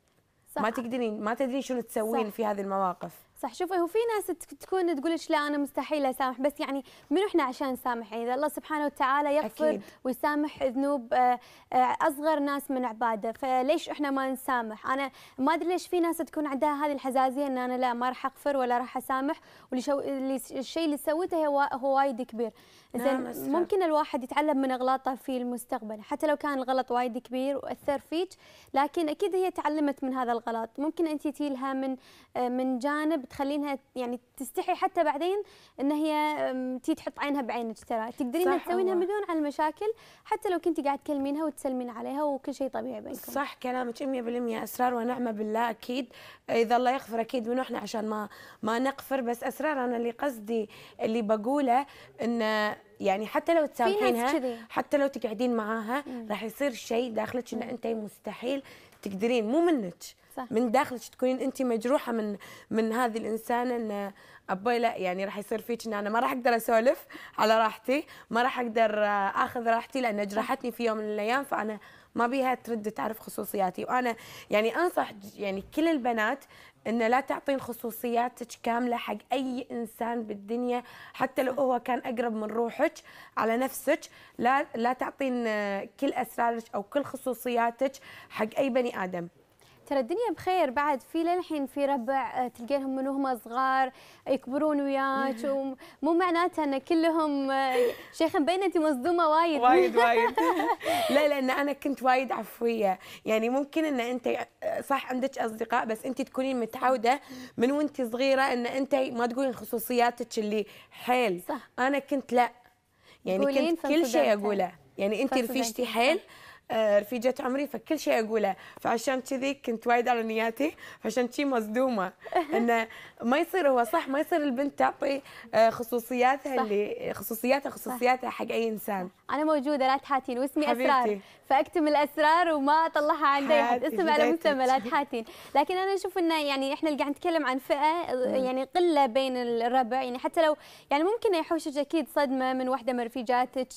صح. ما تقدرين ما تدرين شنو تسوين صح. في هذه المواقف صح شوفي هو في ناس تكون تقول لا انا مستحيل اسامح بس يعني من احنا عشان نسامح يعني الله سبحانه وتعالى يغفر أكيد. ويسامح ذنوب آه، آه، اصغر ناس من عباده فليش احنا ما نسامح انا ما ادري ليش في ناس تكون عندها هذه الحزازيه ان انا لا ما راح اغفر ولا راح اسامح والشيء اللي سويته هو وايد كبير زين نعم ممكن الواحد يتعلم من اغلاطه في المستقبل حتى لو كان الغلط وايد كبير واثر فيك لكن اكيد هي تعلمت من هذا الغلط ممكن انت تيلها من آه، من جانب بتخلينها يعني تستحي حتى بعدين ان هي تي تحط عينها بعينك ترى تقدرين تسوينها بدون على المشاكل حتى لو كنت قاعد تكلمينها وتسلمين عليها وكل شيء طبيعي بينكم صح كلامك 100% اسرار ونعمه بالله اكيد اذا الله يغفر اكيد من احنا عشان ما ما نقفر بس اسرار انا اللي قصدي اللي بقوله انه يعني حتى لو تسامحينها حتى لو تقعدين معاها راح يصير شيء داخلك ان انت مستحيل تقدرين مو منك من داخلك تكونين انت مجروحه من من هذه الانسانه ان ابوي لا يعني راح يصير فيك ان انا ما راح اقدر اسولف على راحتي ما راح اقدر آه، اخذ راحتي لان جرحتني في يوم من الايام فانا ما بيها ترد تعرف خصوصياتي وانا يعني انصح يعني كل البنات ان لا تعطين خصوصياتك كامله حق اي انسان بالدنيا حتى لو هو كان اقرب من روحك على نفسك لا لا تعطين آه، كل اسرارك او كل خصوصياتك حق اي بني ادم ترى الدنيا بخير بعد في للحين في ربع آه، تلقينهم من وهم صغار يكبرون وياك *laughs* ومو معناته ان كلهم آه، شيخ مبين انت مصدومه وايد وايد وايد *laughs* لا لان انا كنت وايد عفويه يعني ممكن ان انت آه، صح عندك اصدقاء بس انت تكونين متعوده من وانت صغيره ان انت ما تقولين خصوصياتك اللي حيل صح. انا كنت لا يعني كنت كل شيء اقوله يعني انت رفيجتي حيل رفيجة عمري فكل شيء أقوله فعشان كذي كنت وايد على نياتي فعشان شي مصدومة *laughs* إنه ما يصير هو صح ما يصير البنت تعطي آه، خصوصياتها صح. اللي خصوصياتها خصوصياتها حق أي إنسان أنا موجودة لا تحاتين واسمي حبيبتي. أسرار فأكتم الأسرار وما أطلعها عند أي حد اسم على مسمى لا تحاتين لكن أنا أشوف إنه يعني إحنا اللي قاعد نتكلم عن فئة يعني قلة بين الربع يعني حتى لو يعني ممكن يحوشك أكيد صدمة من واحدة من رفيجاتك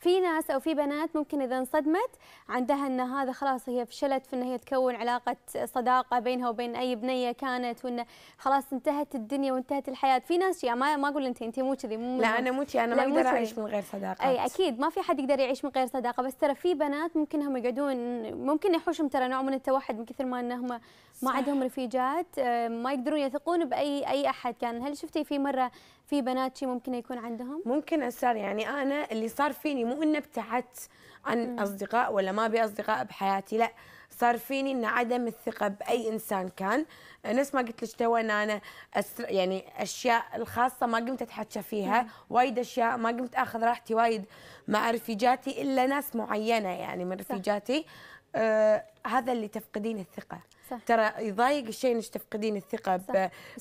في ناس أو في بنات ممكن إذا انصدمت عندها ان هذا خلاص هي فشلت في ان هي تكون علاقه صداقه بينها وبين اي بنيه كانت وان خلاص انتهت الدنيا وانتهت الحياه في ناس ما ما اقول انت انت مو كذي مو لا انا مو كذي انا ما اقدر اعيش من غير صداقه اي اكيد ما في حد يقدر يعيش من غير صداقه بس ترى في بنات ممكن هم يقعدون ممكن يحوشهم ترى نوع من التوحد من كثر ما انهم ما عندهم رفيجات آه، ما يقدرون يثقون باي اي احد كان هل شفتي في مره في بنات شي ممكن يكون عندهم ممكن اسرار يعني انا اللي صار فيني مو انه ابتعدت عن اصدقاء ولا ما ابي اصدقاء بحياتي لا صار فيني ان عدم الثقه باي انسان كان نفس ما قلت لك تو ان انا أسر يعني اشياء الخاصه ما قمت اتحكى فيها وايد اشياء ما قمت اخذ راحتي وايد مع رفيجاتي الا ناس معينه يعني من رفيجاتي آه هذا اللي تفقدين الثقه صح. ترى يضايق الشيء انك تفقدين الثقه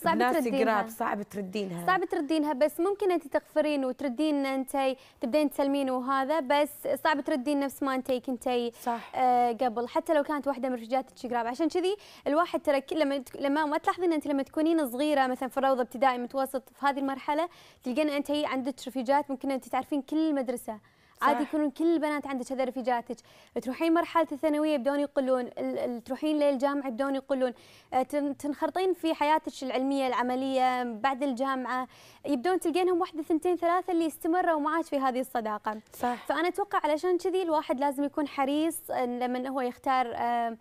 بناس قراب صعب تردينها صعب تردينها بس ممكن انت تغفرين وتردين انت تبدين تسلمين وهذا بس صعب تردين نفس ما انت كنتي صح. آه قبل حتى لو كانت واحده من رفيجاتك قراب عشان كذي الواحد ترى لما لما ما تلاحظين انت لما تكونين صغيره مثلا في الروضه ابتدائي متوسط في هذه المرحله تلقين انت عندك رفيجات ممكن انت تعرفين كل المدرسه صح. عادي يكونون كل البنات عندك هذا رفيجاتك تروحين مرحله الثانويه يبدون يقولون تروحين للجامعه يبدون يقولون آه، تنخرطين في حياتك العلميه العمليه بعد الجامعه يبدون تلقينهم واحده ثنتين ثلاثه اللي استمروا معك في هذه الصداقه صح. فانا اتوقع علشان كذي الواحد لازم يكون حريص آه، لما هو يختار آه،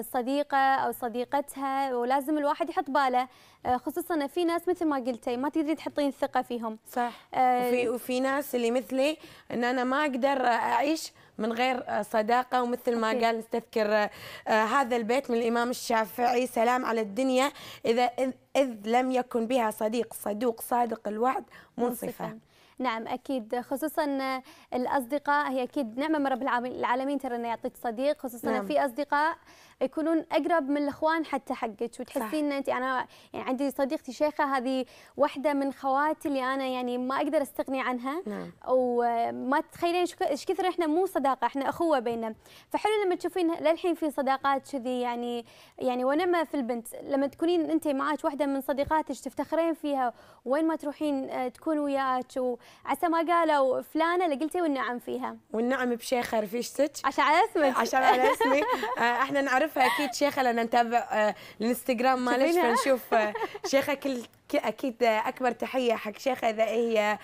صديقه او صديقتها ولازم الواحد يحط باله آه، خصوصا في ناس مثل ما قلتي ما تقدري تحطين الثقه فيهم صح آه وفي وفي ناس اللي مثلي ان انا ما اقدر اعيش من غير صداقه ومثل ما أكيد. قال نستذكر آه، هذا البيت من الامام الشافعي سلام على الدنيا اذا اذ, لم يكن بها صديق صدوق صادق الوعد منصفة نعم اكيد خصوصا الاصدقاء هي اكيد نعمه من رب العالمين ترى انه يعطيك صديق خصوصا نعم. في اصدقاء يكونون اقرب من الاخوان حتى حقك وتحسين ان انت انا يعني عندي صديقتي شيخه هذه واحده من خواتي اللي انا يعني ما اقدر استغني عنها نعم. وما تتخيلين ايش كثر احنا مو صداقه احنا اخوه بيننا فحلو لما تشوفين للحين في صداقات كذي يعني يعني ونما في البنت لما تكونين انت معك واحده من صديقاتك تفتخرين فيها وين ما تروحين آه، تكون وياك وعسى ما قالوا فلانه لقلتي والنعم فيها والنعم بشيخه رفيشتك عشان على اسمك عشان على اسمي *laughs* آه، احنا نعرف فاكيد اكيد شيخه لان نتابع آه، الانستغرام مالك فنشوف آه، *laughs* شيخه كل اكيد آه، اكبر تحيه حق شيخه اذا هي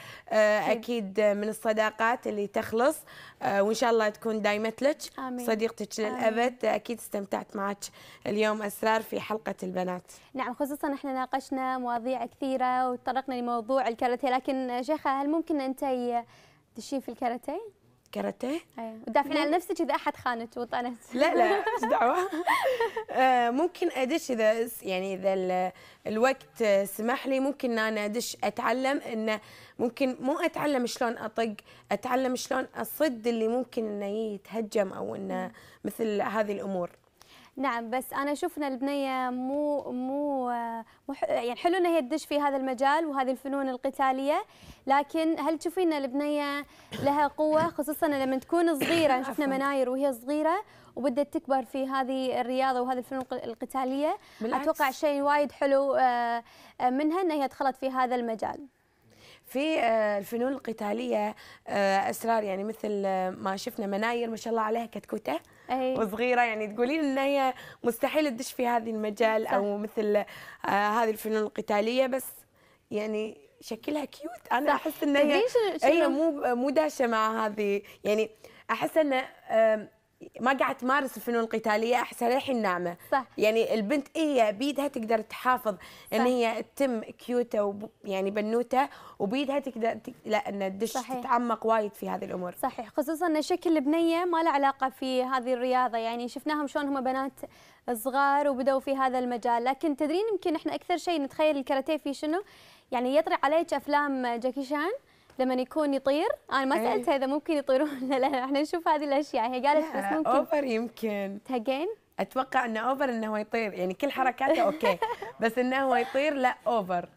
اكيد من الصداقات اللي تخلص وان شاء الله تكون دايمه لك صديقتك للابد اكيد استمتعت معك اليوم اسرار في حلقه البنات نعم خصوصا احنا ناقشنا مواضيع كثيره وتطرقنا لموضوع الكاراتيه لكن شيخه هل ممكن انت تشين في الكاراتيه كاراتيه ايوه تدافعين عن نفسك اذا احد خانت وطنت *laughs* لا لا *laughs* ايش دعوه آه، ممكن ادش اذا يعني اذا الوقت آه، سمح لي ممكن ان انا ادش اتعلم انه ممكن مو اتعلم شلون اطق اتعلم شلون اصد اللي ممكن انه يتهجم او انه مثل هذه الامور نعم بس انا اشوف ان البنيه مو مو يعني حلو ان هي تدش في هذا المجال وهذه الفنون القتاليه لكن هل تشوفين ان البنيه لها قوه خصوصا لما تكون صغيره شفنا مناير وهي صغيره وبدت تكبر في هذه الرياضه وهذه الفنون القتاليه بالعكس. اتوقع شيء وايد حلو آه، آه، منها ان هي دخلت في هذا المجال في آه، الفنون القتاليه اسرار يعني مثل ما شفنا مناير ما شاء الله عليها كتكوته أي. وصغيره يعني تقولين ان هي مستحيل تدش في هذه المجال صح. او مثل آه هذه الفنون القتاليه بس يعني شكلها كيوت انا صح. احس ان هي هي مو مو داشه مع هذه يعني احس ان ما قاعد تمارس الفنون القتاليه احسن للحين ناعمه صح يعني البنت هي إيه بيدها تقدر تحافظ صح. ان هي تتم كيوته يعني بنوته وبيدها تقدر لا ان تدش تتعمق وايد في هذه الامور صحيح خصوصا ان شكل البنيه ما له علاقه في هذه الرياضه يعني شفناهم شلون هم بنات صغار وبدوا في هذا المجال لكن تدرين يمكن احنا اكثر شيء نتخيل الكاراتيه في شنو يعني يطري عليك افلام جاكي شان لما يكون يطير انا ما إيه. سالتها اذا ممكن يطيرون لا لا احنا نشوف هذه الاشياء هي قالت بس ممكن اوفر يمكن تهجين اتوقع انه اوفر انه هو يطير يعني كل حركاته اوكي *laughs* بس انه هو يطير لا اوفر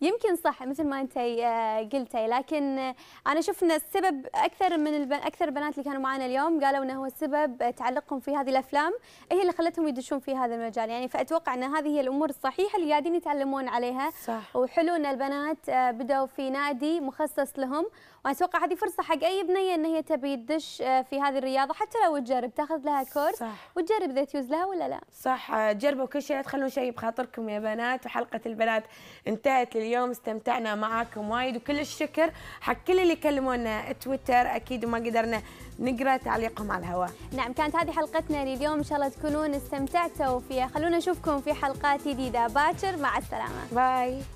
يمكن صح مثل ما انت آه، قلتي لكن آه، انا شفت ان السبب اكثر من البن... اكثر البنات اللي كانوا معنا اليوم قالوا انه هو السبب آه، تعلقهم في هذه الافلام هي اللي خلتهم يدشون في هذا المجال يعني فاتوقع ان هذه هي الامور الصحيحه اللي قاعدين يتعلمون عليها صح. وحلو ان البنات بداوا في نادي مخصص لهم واتوقع هذه فرصه حق اي بنيه ان هي تبي تدش في هذه الرياضه حتى لو تجرب تاخذ لها كورس صح. وتجرب اذا تيوز لها ولا لا صح جربوا كل شيء لا تخلون شيء بخاطركم يا بنات وحلقه البنات انتهت اليوم استمتعنا معاكم وايد وكل الشكر حق كل اللي كلمونا تويتر اكيد وما قدرنا نقرا تعليقهم على الهواء. نعم كانت هذه حلقتنا لليوم ان شاء الله تكونون استمتعتوا فيها، خلونا نشوفكم في حلقات جديده باكر مع السلامه. باي.